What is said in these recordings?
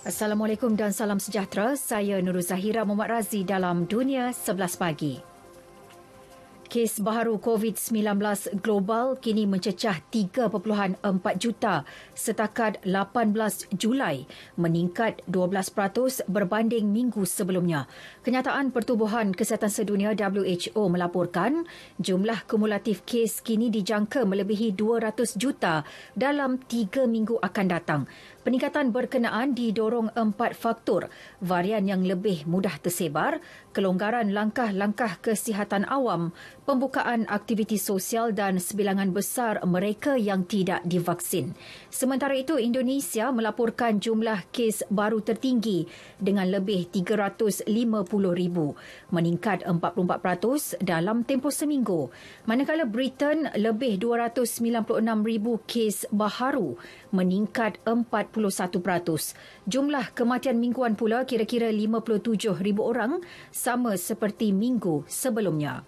Assalamualaikum dan salam sejahtera. Saya Nurul Zahira Muhammad Razi dalam Dunia 11 Pagi. Kes baru COVID-19 global kini mencecah 3.4 juta setakat 18 Julai, meningkat 12% berbanding minggu sebelumnya. Kenyataan Pertubuhan Kesihatan Sedunia WHO melaporkan jumlah kumulatif kes kini dijangka melebihi 200 juta dalam 3 minggu akan datang. Peningkatan berkenaan didorong empat faktor, varian yang lebih mudah tersebar, kelonggaran langkah-langkah kesihatan awam, pembukaan aktiviti sosial dan sebilangan besar mereka yang tidak divaksin. Sementara itu, Indonesia melaporkan jumlah kes baru tertinggi dengan lebih 350 ribu, meningkat 44% dalam tempoh seminggu. Manakala Britain lebih 296 ribu kes baharu, meningkat 4 41%. Jumlah kematian mingguan pula kira-kira 57,000 orang sama seperti minggu sebelumnya.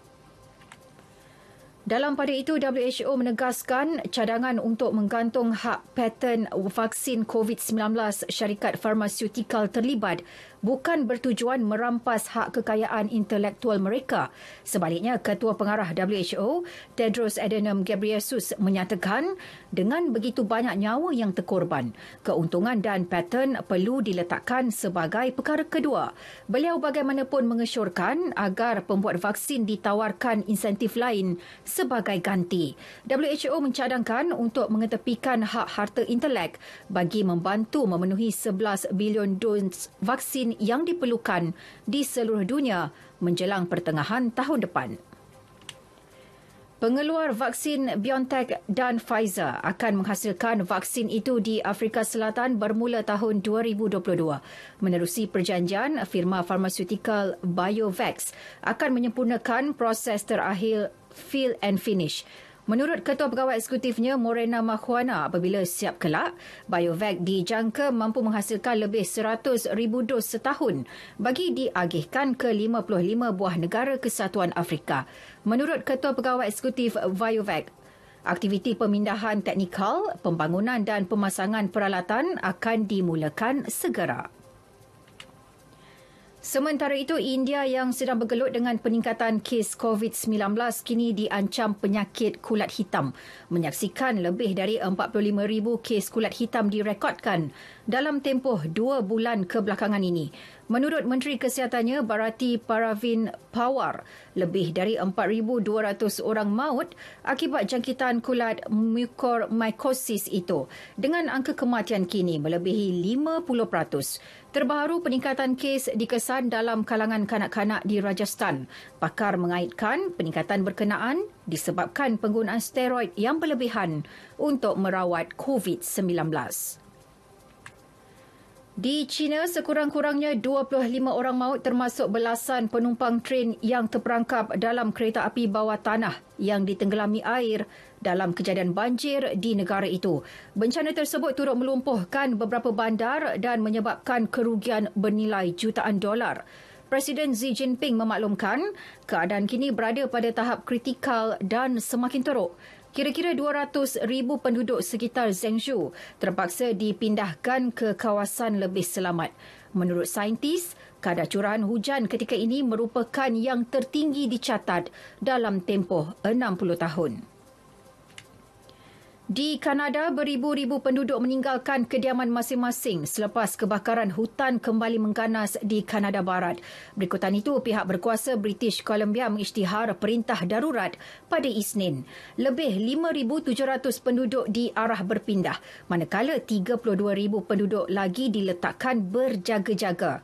Dalam pada itu, WHO menegaskan cadangan untuk menggantung hak patent vaksin COVID-19 syarikat farmasiutikal terlibat bukan bertujuan merampas hak kekayaan intelektual mereka. Sebaliknya, Ketua Pengarah WHO Tedros Adhanom Ghebreyesus menyatakan dengan begitu banyak nyawa yang terkorban, keuntungan dan pattern perlu diletakkan sebagai perkara kedua. Beliau bagaimanapun mengesyorkan agar pembuat vaksin ditawarkan insentif lain sebagai ganti. WHO mencadangkan untuk mengetepikan hak harta intelek bagi membantu memenuhi 11 bilion dos vaksin yang diperlukan di seluruh dunia menjelang pertengahan tahun depan. Pengeluar vaksin BioNTech dan Pfizer akan menghasilkan vaksin itu di Afrika Selatan bermula tahun 2022. Menerusi perjanjian, firma farmasutikal BioVax akan menyempurnakan proses terakhir fill and finish Menurut Ketua Pegawai Eksekutifnya Morena Mahuana, apabila siap kelak, BioVac dijangka mampu menghasilkan lebih 100,000 dos setahun bagi diagihkan ke 55 buah negara kesatuan Afrika. Menurut Ketua Pegawai Eksekutif BioVac, aktiviti pemindahan teknikal, pembangunan dan pemasangan peralatan akan dimulakan segera. Sementara itu, India yang sedang bergelut dengan peningkatan kes COVID-19 kini diancam penyakit kulat hitam. Menyaksikan lebih dari 45,000 kes kulat hitam direkodkan dalam tempoh dua bulan kebelakangan ini. Menurut Menteri Kesihatannya Barati Paravin Pawar, lebih dari 4200 orang maut akibat jangkitan kulat mukormycosis itu dengan angka kematian kini melebihi 50%. Terbaru peningkatan kes dikesan dalam kalangan kanak-kanak di Rajasthan. Pakar mengaitkan peningkatan berkenaan disebabkan penggunaan steroid yang berlebihan untuk merawat COVID-19. Di China, sekurang-kurangnya 25 orang maut termasuk belasan penumpang tren yang terperangkap dalam kereta api bawah tanah yang ditenggelami air dalam kejadian banjir di negara itu. Bencana tersebut turut melumpuhkan beberapa bandar dan menyebabkan kerugian bernilai jutaan dolar. Presiden Xi Jinping memaklumkan keadaan kini berada pada tahap kritikal dan semakin teruk. Kira-kira 200 ribu penduduk sekitar Zhengzhou terpaksa dipindahkan ke kawasan lebih selamat. Menurut saintis, kadar curahan hujan ketika ini merupakan yang tertinggi dicatat dalam tempoh 60 tahun. Di Kanada, beribu-ribu penduduk meninggalkan kediaman masing-masing selepas kebakaran hutan kembali mengganas di Kanada Barat. Berikutan itu, pihak berkuasa British Columbia mengisytihar perintah darurat pada Isnin. Lebih 5,700 penduduk diarah berpindah, manakala 32,000 penduduk lagi diletakkan berjaga-jaga.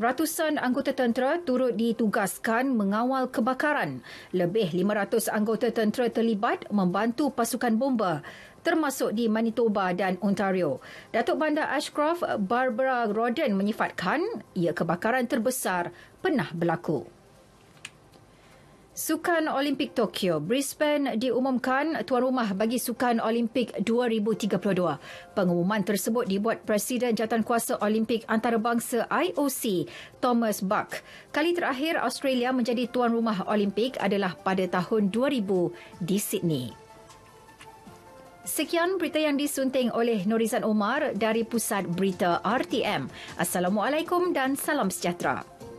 Ratusan anggota tentera turut ditugaskan mengawal kebakaran. Lebih 500 anggota tentera terlibat membantu pasukan bomba termasuk di Manitoba dan Ontario. Datuk Bandar Ashcroft Barbara Roden menyifatkan ia kebakaran terbesar pernah berlaku. Sukan Olimpik Tokyo, Brisbane diumumkan tuan rumah bagi Sukan Olimpik 2032. Pengumuman tersebut dibuat Presiden kuasa Olimpik Antarabangsa IOC, Thomas Bach. Kali terakhir Australia menjadi tuan rumah Olimpik adalah pada tahun 2000 di Sydney. Sekian berita yang disunting oleh Norizan Omar dari Pusat Berita RTM. Assalamualaikum dan salam sejahtera.